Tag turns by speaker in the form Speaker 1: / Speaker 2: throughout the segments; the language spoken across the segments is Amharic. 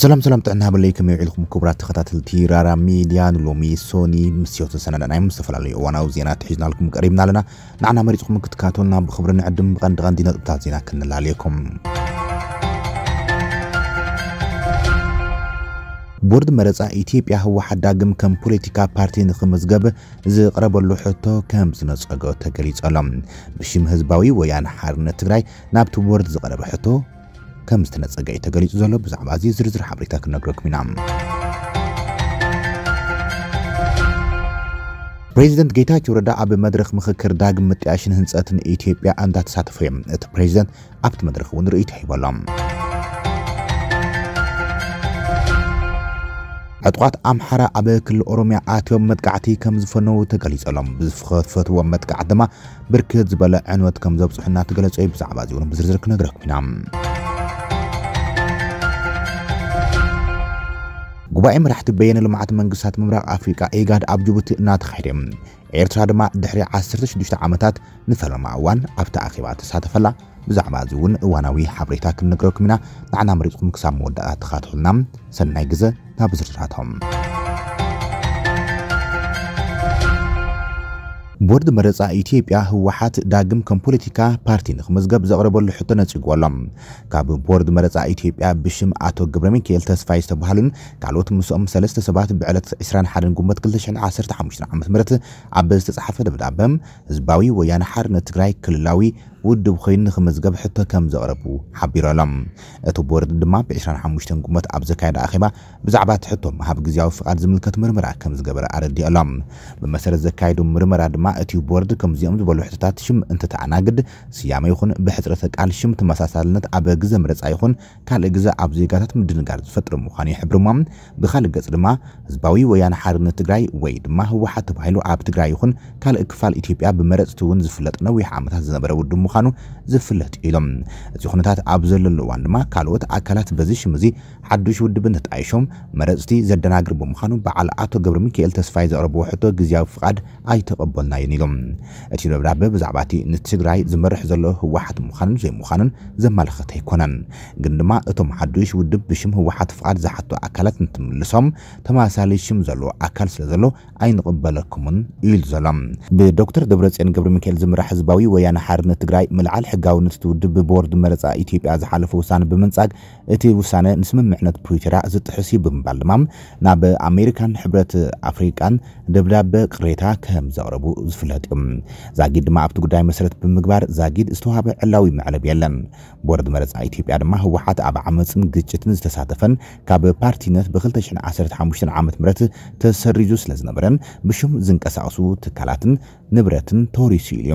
Speaker 1: سلام سلام تعنا بلي كم يعلقكم كبرات خطات التيرا راميديا نلومي سوني مسيوت السنة أنا مستفل علي وأنا وزينات حجنا لكم قريبنا لنا نعنا مريتكم كتكاتونا بخبر نعدم غند غندينا بتعزينا كنا عليكم بورد مرزا ايتيبيا هو حد داقم كم بوليتيكا بارتي نخمز قب زي قرب اللوحوتو كم زنز اقو تقريز علم بشي مهزباوي ويان حارنة تقراي نابتو بورد زي قرب حوتو ከም ዝተነፀገ እዩ ተገሊጹ ዘሎ ብዛዕባ እዚ ዝርዝር ሓበሬታ ክነግረኩም ኢና ፕሬዚደንት ጌታቸው ረዳ ኣብ መድረክ ምክክር ዳግም ምጥያሽን ህንፀትን ኢትዮጵያ እንዳተሳተፈ እዮም እቲ ፕሬዚደንት ኣብቲ መድረክ እውን ርኢቶ ሂበሎም ዕጡቋት ኣምሓራ ኣብ ክልል ኦሮምያ ኣትዮም መጥቃዕቲ ከም ዝፈነዉ ተገሊፀሎም ብዝፈትፈትዎም መጥቃዕቲ ድማ ብርክት ዝበለ ዕንወት ከም ዘብፅሑና ተገለፀ እዩ ብዛዕባ እዚ እውን ብዝርዝር ክነግረኩም ኢና ጉባኤ መራሕቲ በየነ ልምዓት መንግስታት ምብራቅ ኣፍሪቃ ኤጋድ ኣብ ጅቡቲ እናተኻይደ ኤርትራ ድማ ድሕሪ 16 ዓመታት ንፈለማ እዋን ኣብቲ ኣኼባ ተሳተፈላ ብዛዕባ እዚ እውን እዋናዊ ሓበሬታ ክንነግረኩም ኢና ንዕና መሪፅኩም ክሳብ መወዳእታ ተኻትሑልና ሰናይ ግዜ ናብ ዝርዝራቶም ቦርድ መረፃ ኢትዮጵያ ህወሓት ዳግም ከም ፖለቲካ ፓርቲ ንክምዝገብ ዘቕረበሉ ሕቶ ነፂግዎ ኣሎ ካብ ቦርድ መረፃ ኢትዮጵያ ብሽም ኣቶ ግብረ ሚካኤል ተስፋይ ዝተባሃሉን ካልኦት ምስኦም ሰለስተ ሰባት ብዕለት 21 ጉመት 215 ዓ ም ኣብ ዝተፃሓፈ ደብዳበ ህዝባዊ ወያነ ሓርነት ትግራይ ክልላዊ ውድብ ኮይኑ ንክምዝገብ ሕቶ ከም ዘቕረቡ ሓቢሮሎም እቲ ቦርድ ድማ ብ25 ጉመት ኣብ ዘካየደ ኣኼባ ብዛዕባ እቲ ሕቶ ምሃብ ግዜያዊ ፍቓድ ዝምልከት ምርምራ ከም ዝገበረ ኣረዲኦሎም ብመሰረት ዘካየዱ ምርምራ ድማ ድማ እቲ ቦርድ ከምዚኦም ዝበሉ ሕቶታት ሽም እንትተኣናግድ ስያመ ይኹን ብሕፅረተ ቃል ሽም ተመሳሳልነት ኣብ ግዜ ምረፃ ይኹን ካልእ ግዜ ኣብ ዜጋታት ምድንጋር ዝፈጥር ምዃኑ ይሕብርማ ብካልእ ገፅ ድማ ህዝባዊ ወያነ ሓርነት ትግራይ ወይ ድማ ህወሓት ተባሂሉ ኣብ ትግራይ ይኹን ካልእ ክፋል ኢትዮጵያ ብመረፅቲ እውን ዝፍለጥ ነዊሕ ዓመታት ዝነበረ ውድ ምዃኑ ዝፍለጥ ኢሎም እዚ ኩነታት ኣብ ዘለሉ እዋን ድማ ካልኦት ኣካላት በዚ ሽም እዚ ሓዱሽ ውድብን ተጣይሾም መረፅቲ ዘደናግር ብምዃኑ በዓል ኣቶ ገብረ ሚካኤል ተስፋይ ዘቕረብዎ ሕቶ ግዜያዊ ፍቓድ ኣይተቐበልና ተባሂን ኢሎም እቲ ደብዳቤ ብዛዕባ እቲ ንትግራይ ዝመርሕ ዘሎ ህወሓት ምዃንን ዘይምዃንን ዘመልክት ኣይኮነን ግን ድማ እቶም ሓዱሽ ውድብ ብሽም ህወሓት ፍቓድ ዝሓቱ ኣካላት እንትምልሶም ተመሳሳሊ ሽም ዘለዎ ኣካል ስለ ዘሎ ኣይንቕበለኩምን ኢሉ ዘሎም ብዶክተር ደብረፅዮን ገብሪ ሚካኤል ዝምራሕ ህዝባዊ ወያነ ሓርነት ትግራይ ምልዓል ሕጋውነት እቲ ውድብ ብቦርድ መረፃ ኢትዮጵያ ዝሓለፈ ውሳነ ብምንጻግ እቲ ውሳነ ንስምምዕነት ፕሪቶርያ ዝጥሕስ እዩ ብምባል ድማ ናብ ኣሜሪካን ሕብረት ኣፍሪቃን ደብዳበ ቅሬታ ከም ዘቕረቡ ዝፍለጥ እዩ ዛጊድ ድማ ኣብቲ ጉዳይ መሰረት ብምግባር ዛጊድ ዝተዋሃበ ዕላዊ መዕለብ የለን ቦርድ መረፃ ኢትዮጵያ ድማ ህወሓት ኣብ ዓመፅን ግጭትን ዝተሳተፈን ካብ ፓርቲነት ብ 215 ዓ ም ተሰሪዙ ስለ ዝነበረን ብሽም ዝንቀሳቀሱ ትካላትን ንብረትን ተወሪሱ ኢሉ እዩ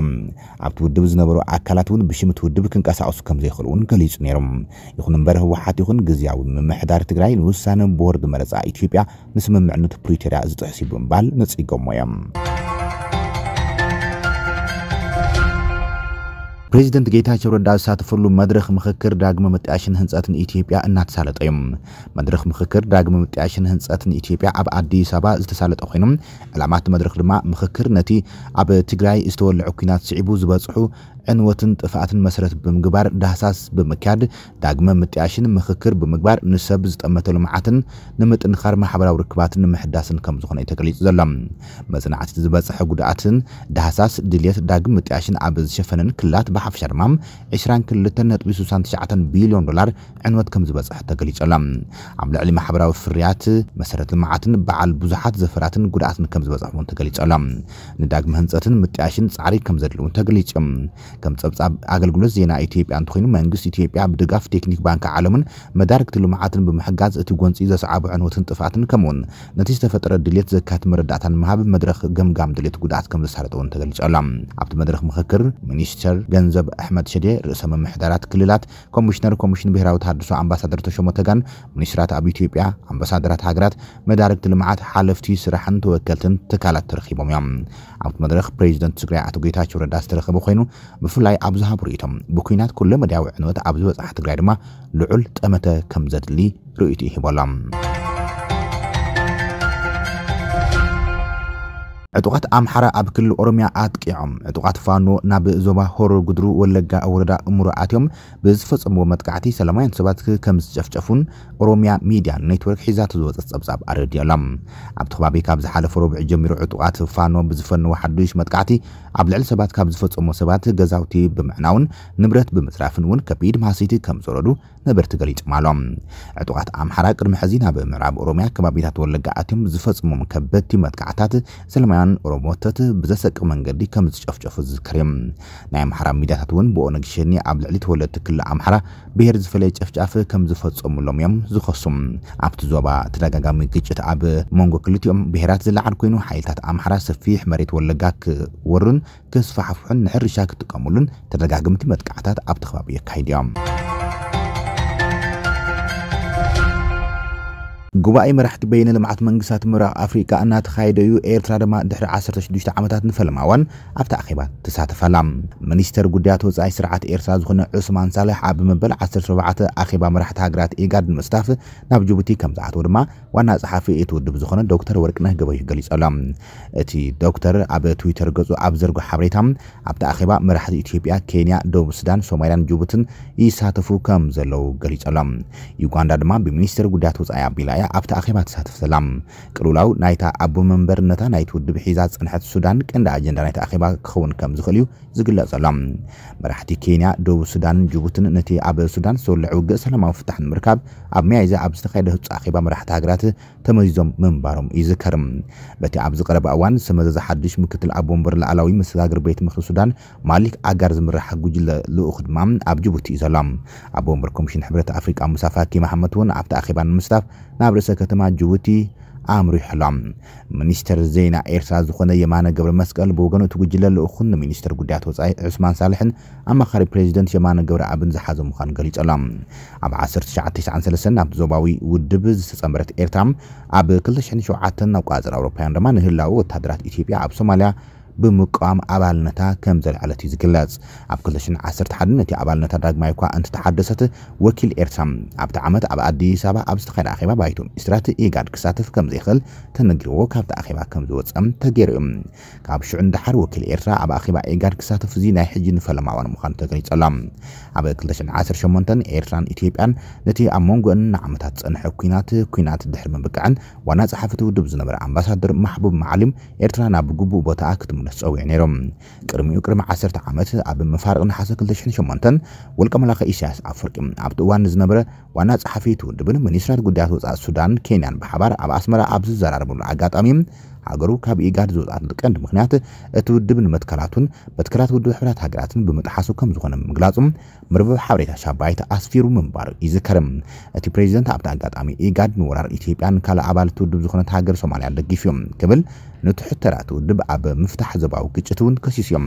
Speaker 1: ኣብቲ ውድብ ዝነበሩ ኣካላት እውን ብሽም እቲ ውድብ ክንቀሳቀሱ ከም ዘይክእሉ እውን ገሊጹ ነይሮም ይኹን እምበር ህወሓት ይኹን ግዜያዊ ምምሕዳር ትግራይ ንውሳነ ቦርድ መረፃ ኢትዮጵያ ንስምምዕነት ፕሪቶርያ ዝጥሕስ ይብምባል ነፂጎሞ እዮም ፕሬዚደንት ጌታቸው ረዳ ዝሳተፈሉ መድረኽ ምክክር ዳግመ ምጥያሽን ህንፀትን ኢትዮጵያ እናተሳለጠ እዩ መድረኽ ምክክር ዳግመ ምጥያሽን ህንፀትን ኢትዮጵያ ኣብ ኣዲስ ኣበባ ዝተሳለጠ ኮይኑ ዕላማት መድረኽ ድማ ምክክር ነቲ ኣብ ትግራይ ዝተወልዐ ኩናት ስዒቡ ዝበፅሑ ዕንወትን ጥፋኣትን መሰረት ብምግባር ዳህሳስ ብምክያድ ዳግመ ምጥያሽን ምክክር ብምግባር ንሰብ ዝጠመተ ልምዓትን ንምጥንኻር ማሕበራዊ ርክባትን ንምሕዳስን ከም ዝኾነ እዩ ተገሊጹ ዘሎ መፅናዕቲ ዝበፅሐ ጉድኣትን ዳህሳስ ድልየት ዳግም ምጥያሽን ኣብ ዝሸፈነን ክላት ብሓፍ ድማ 22.69 ቢልዮን ዶላር ዕንወት ከም ዝበፅሐ ተገሊጸሎ ኣብ ልዕሊ ማሕበራዊ ፍርያት መሰረት ልምዓትን በዓል ብዙሓት ዘፈራትን ጉድኣትን ከም ዝበፅሕ እውን ተገሊጸሎ ንዳግሚ ህንፀትን ምጥያሽን ጻዕሪ ከም ዘድሊ እውን ተገሊጹ ከም ጸብጻብ ኣገልግሎት ዜና ኢትዮጵያ እንተኮይኑ መንግስቲ ኢትዮጵያ ብድጋፍ ቴክኒክ ባንኪ ዓለምን መዳርግቲ ልምዓትን ብምሕጋዝ እቲ ጎንፂ ዘሰዓቡ ዕንወትን ጥፍኣትን ከምኡውን ነቲ ዝተፈጠረ ድሌት ዘካት መረዳእታ ንምሃብ መድረኽ ገምጋም ድሌት ጉድኣት ከም ዘሳለጠ እውን ተገሊጹ ኣሎ ኣብቲ መድረኽ ምክክር ሚኒስተር ገንዘብ ገንዘብ አሕመድ ሸዴ ርእሰ መምሕዳራት ክልላት ኮሚሽነር ኮሚሽን ብሔራዊ ተሃድሶ ኣምባሳደር ተሾመ ተጋን ሚኒስትራት ኣብ ኢትዮጵያ ኣምባሳደራት ሃገራት መዳርግቲ ልምዓት ሓለፍቲ ስራሕን ተወከልትን ትካላት ተረኪቦም እዮም ኣብቲ መድረክ ፕሬዚደንት ትግራይ ኣቶ ጌታቸው ረዳ ዝተረኸበ ኮይኑ ብፍላይ ኣብዝሃቡ ዝሃብ ርእቶም ብኩናት ኩሎ መድያዊ ዕንወት ኣብ ዝበፅሓ ትግራይ ድማ ልዑል ጠመተ ከም ዘድሊ ርእቱ ይሂበሎም ዕጡቓት ኣምሓራ ኣብ ክልል ኦሮምያ ኣጥቂዖም ዕጡቓት ፋኖ ናብ ዞባ ሆሮ ጉድሩ ወለጋ ወረዳ እሙሩ ኣትዮም ብዝፈፀምዎ መጥቃዕቲ ሰላማውያን ሰባት ከም ዝጨፍጨፉን ኦሮምያ ሚድያ ኔትወርክ ሒዛቶ ዝወፀት ፀብጻብ ኣረድዩ ኣላ ኣብቲ ከባቢ ካብ ዝሓለፈ ረብዒ ጀሚሩ ዕጡቓት ፋኖ ብዝፈንዎ ሓዱሽ መጥቃዕቲ ኣብ ልዕሊ ሰባት ካብ ዝፈፀሞ ሰባት ገዛውቲ ብምዕናውን ንብረት ብምስራፍን እውን ከቢድ ማሲቲ ከም ዝረዱ ነበርቲ ገሊፆም ኣሎም ዕጡቓት ኣምሓራ ቅድሚ ሕዚ ናብ ምዕራብ ኦሮምያ ከባቢታት ወለጋ ኣትዮም ዝፈፅሞም ከበድቲ መጥቃዕታት ሰላማውያን ኤርትራን ኦሮሞ ብዘሰቂ መንገዲ ከም ዝጨፍጨፉ ዝዝከር እዮም ናይ ኣምሓራ ሚድያታት እውን ብኦነግ ሸኒ ኣብ ልዕሊ ተወለድቲ ክሊ ኣምሓራ ብሄር ዝፈለየ ጨፍጫፍ ከም ዝፈፀሙሎም እዮም ዝኸሱም ኣብቲ ዞባ ተደጋጋሚ ግጭት ኣብ መንጎ ክልቲኦም ብሄራት ዝለዓል ኮይኑ ሓይልታት ኣምሓራ ሰፊሕ መሬት ወለጋ ክወርን ክስፋሓፍሑን ንሕርሻ ክጥቀምሉን ተደጋግምቲ መጥቃዕታት ኣብቲ ከባቢ የካይድ እዮም ጉባኤ መራሕቲ በይነ ልምዓት መንግስታት ምብራቅ ኣፍሪቃ እናተኻየደ እዩ ኤርትራ ድማ ድሕሪ 16 ዓመታት ንፈለማዋን ኣብቲ ኣኼባ ተሳተፋላ ሚኒስተር ጉዳያት ወፃኢ ስርዓት ኤርትራ ዝኾነ ዑስማን ሳልሕ ኣብ መበል 14 ኣኼባ መራሕቲ ሃገራት ኢጋድ ንምስታፍ ናብ ጅቡቲ ከም ዝኣተወ ድማ ዋና ፀሓፊ እቲ ውድብ ዝኾነ ዶክተር ወርቅነህ ገበዩ ገሊጹ እቲ ዶክተር ኣብ ትዊተር ገጹ ኣብ ዘርጎ ሓበሬታ ኣብቲ ኣኼባ መራሕቲ ኢትዮጵያ ኬንያ ደቡብ ሱዳን ሶማልያን ጅቡትን ይሳተፉ ከም ዘለው ገሊፀሎም ዩጋንዳ ድማ ብሚኒስተር ጉዳያት ወፃኢ ኣቢላ ኢትዮጵያ ኣብቲ ኣኼባ ዘላ ቅልውላው ናይታ ኣቦ መንበርነታ ናይቲ ውድብ ሒዛ ፅንሐት ሱዳን ቀንዲ ኣጀንዳ ናይቲ ኣኼባ ክኸውን ከም ዝኽእል እዩ ዝግለጽ ኣሎ መራሕቲ ኬንያ ደቡብ ሱዳንን ጅቡትን ነቲ ኣብ ሱዳን ዝተወልዐ ውግእ ሰላማዊ ፍታሕ ንምርካብ ኣብ መያይዛ ኣብ ዝተካየደ ህፁ ኣኼባ መራሕቲ ሃገራት ተመዚዞም ምንባሮም እዩ ዝከርም በቲ ኣብ ዝቀረበ እዋን ስመዘዝ ሓድሽ ምክትል ኣቦ መንበር ላዕላዊ መሰጋግር ቤት ምክሪ ሱዳን ማሊክ ኣጋር ዝምራሓ ጉጅለ ልኡክ ድማ ኣብ ጅቡቲ እዩ ዘሎ ኣቦ መንበር ኮሚሽን ሕብረት ኣፍሪቃ ሙሳፋኪ ማሓመድ እውን ኣብቲ ኣኼባ ንምስታፍ ናብ ርእሰ ከተማ ጅቡቲ ኣምሪሕሎም ሚኒስተር ዜና ኤርትራ ዝኾነ የማነ ገብረ መስቀል ብወገኑ እቲ ጉጅለ ልኡኹን ንሚኒስተር ጉዳያት ወፃኢ ዑስማን ሳልሕን ኣማኻሪ ፕሬዚደንት የማነ ገብረ ኣብን ዝሓዘ ምዃኑ ገሊጹ ኣብ 1993 ናብቲ ዞባዊ ውድብ ዝተፀምረት ኤርትራ ኣብ 2007 ኣብ ቋፅር ኣውሮፓውያን ድማ ንህላዊ ወታደራት ኢትዮጵያ ኣብ ሶማልያ ብምቃዋም ኣባልነታ ከም ዘለዓለት እዩ ዝግለጽ ኣብ 211 ነቲ ኣባልነታ ዳግማይ እኳ እንትተሓደሰት ወኪል ኤርትራ ኣብቲ ዓመት ኣብ ኣዲስ ኣበባ ኣብ ዝተኻየደ ኣኼባ ባይቱ ሚኒስትራት ኢጋድ ክሳተፍ ከም ዘይኽእል ተነጊርዎ ካብቲ ኣኼባ ከም ዝወፀም ተገይሩ እዩ ካብ ሽዑ እንዳሓር ወኪል ኤርትራ ኣብ ኣኼባ ኢጋድ ክሳተፍ እዚ ናይ ሕጂ ንፈለማዋን ምዃኑ ተገሊጸሎ ኣብ 218 ኤርትራን ኢትዮጵያን ነቲ ኣብ መንጎአን ንዓመታት ፀንሐ ኩናት ኩናት ድሕሪ ምብቃዕን ዋና ፀሓፍቲ ውድብ ዝነበረ ኣምባሳደር ማሕቡብ መዓሊም ኤርትራ ናብ ግቡእ ቦታ ክትምሉ ዝፀውዑ ነይሮም ቅድሚኡ ቅድሚ 1 ዓመት ኣብ መፋርቕ ናሓሰ 208 ውልቀ መላኸ ኢሳያስ ኣፈወርቂ ኣብቲ እዋን ዝነበረ ዋና ፀሓፊ ትውድብን ሚኒስትራት ጉዳያት ወፃኢ ሱዳን ኬንያን ብሓባር ኣብ ኣስመራ ኣብ ዝዘራርብሉ ኣጋጣሚ ሀገሩ ካብ ኢጋድ ዝወፃት ቀንዲ ምክንያት እቲ ውድብ ንመትከላቱን መትከላት ውድብ ሕብራት ሃገራትን ብምጥሓሱ ከም ዝኾነ ምግላጹ ምርብብ ሓበሬታ ሻባይት ኣስፊሩ ምንባር ይዝከርም እቲ ፕሬዚደንት ኣብቲ ኣጋጣሚ ኢጋድ ንወራር ኢትዮጵያን ካልእ ኣባል እቲ ውድብ ዝኾነት ሃገር ሶማልያ ደጊፍ እዮም ክብል ንትሕተራ እቲ ውድብ ኣብ ምፍታሕ ዘባዊ ግጭት እውን ከሲስ እዮም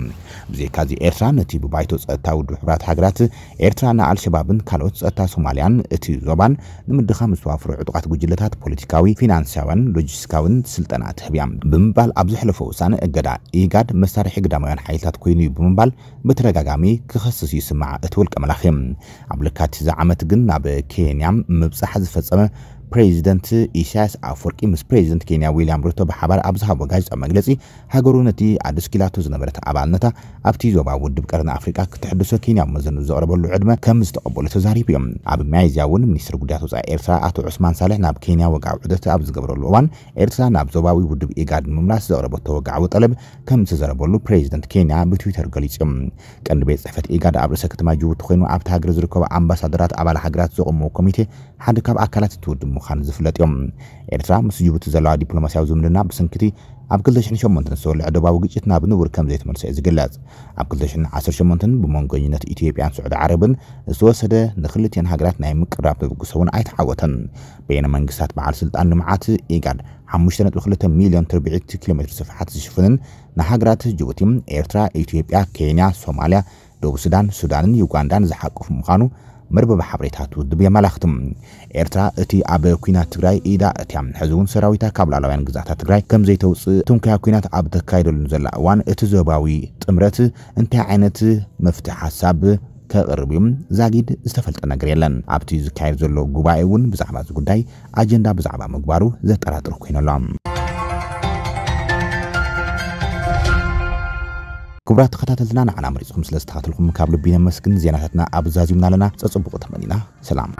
Speaker 1: ብዘካ እዚ ኤርትራ ነቲ ብባይቶ ፀጥታ ውድብ ሕብራት ሃገራት ኤርትራ ንኣልሸባብን ካልኦት ፀጥታ ሶማልያን እቲ ዞባን ንምድኻም ዝተዋፍርዑ ዕጡቃት ጉጅለታት ፖለቲካዊ ፊናንስያውን ሎጂስቲካውን ስልጠና ትህብያ ብምባል ኣብ ዘሕለፈ ውሳነ እገዳ ኢጋድ መሳርሒ ግዳማውያን ሓይልታት ኮይኑ እዩ ብምባል ብተደጋጋሚ ክኸስስ እዩ ስማዕ እቲ ውልቀ መላኽ ኣብ ልካቲ እዚ ዓመት ግን ናብ ኬንያ ምብፃሕ ዝፈፀመ ፕሬዚደንት ኢሳያስ ኣፈወርቂ ምስ ፕሬዚደንት ኬንያ ዊልያም ሩቶ ብሓባር ኣብ ዝሃቦ ጋዜጣ መግለፂ ሃገሩ ነቲ ኣዲስ ኪላቶ ዝነበረት ኣባልነታ ኣብቲ ዞባ ውድብ ቀርኒ ኣፍሪቃ ክትሕድሶ ኬንያ መዘኑ ዘቕረበሉ ዕድመ ከም ዝተቐበሉ ተዛሪቡ እዮም ኣብ ሚያዝያ እውን ሚኒስትሪ ጉዳያት ወፃኢ ኤርትራ ኣቶ ዑስማን ሳልሕ ናብ ኬንያ ወግዓዊ ዑደት ኣብ ዝገብረሉ እዋን ኤርትራ ናብ ዞባዊ ውድብ ኢጋድ ንምምላስ ዘቕረበቶ ወግዓዊ ጠለብ ከም ዝተዘረበሉ ፕሬዚደንት ኬንያ ብትዊተር ገሊጹ እዮም ቀንዲ ቤት ፅሕፈት ኢጋድ ኣብ ርእሰ ከተማ ጅቡቲ ኮይኑ ኣብቲ ሃገር ዝርከቡ ኣምባሳደራት ኣባል ሃገራት ዘቕምዎ ኮሚቴ ሓደ ካብ ኣካላት እትውድሙ ምዃኑ ዝፍለጥ እዮም ኤርትራ ምስ ጅቡቲ ዘለዋ ዲፕሎማስያዊ ዝምድና ብስንክቲ ኣብ 208 ዝተወልዐ ደባዊ ግጭት ናብ ንቡር ከም ዘይተመልሰ እዩ ዝግለጽ ኣብ 218 ብመንጎኝነት ኢትዮጵያን ስዑድ ዓረብን ዝተወሰደ ንክልትን ሃገራት ናይ ምቅራብ ተበግሶ እውን ኣይተሓወተን በየነ መንግስታት በዓል ስልጣን ልምዓት ኢጋድ 52 ሚልዮን ትርብዒት ኪሎ ሜትር ስፍሓት ዝሽፍንን ንሃገራት ጅቡቲ ኤርትራ ኢትዮጵያ ኬንያ ሶማልያ ደቡብ ሱዳን ሱዳንን ዩጋንዳን ዝሓቅፉ ምዃኑ መርበብ ሓበሬታት ውድብ የመላኽትም ኤርትራ እቲ ኣብ ኩናት ትግራይ ኢዳ እትያ ሕዚ እውን ሰራዊታ ካብ ላዕለውያን ግዛታት ትግራይ ከም ዘይተውፅእ ትንኮያ ኩናት ኣብ ተካይደሉን ዘላ እዋን እቲ ዘባዊ ጥምረት እንታይ ዓይነት መፍትሒ ሓሳብ ከቕርብ እዩ ዛጊድ ዝተፈልጠ ነገር የለን ኣብቲ ዝካየድ ዘሎ ጉባኤ እውን ብዛዕባ እዚ ጉዳይ ኣጀንዳ ብዛዕባ ምግባሩ ዘጠራጥር ኣሎም ክቡራት ተኸታተልትና ንዓና መሪፅኩም ስለ ዝተኸተልኩም ካብ ልቢ ነመስግን ዜናታትና ኣብዛዚምና ኣለና ፀፅብቑ ተመኒና ሰላም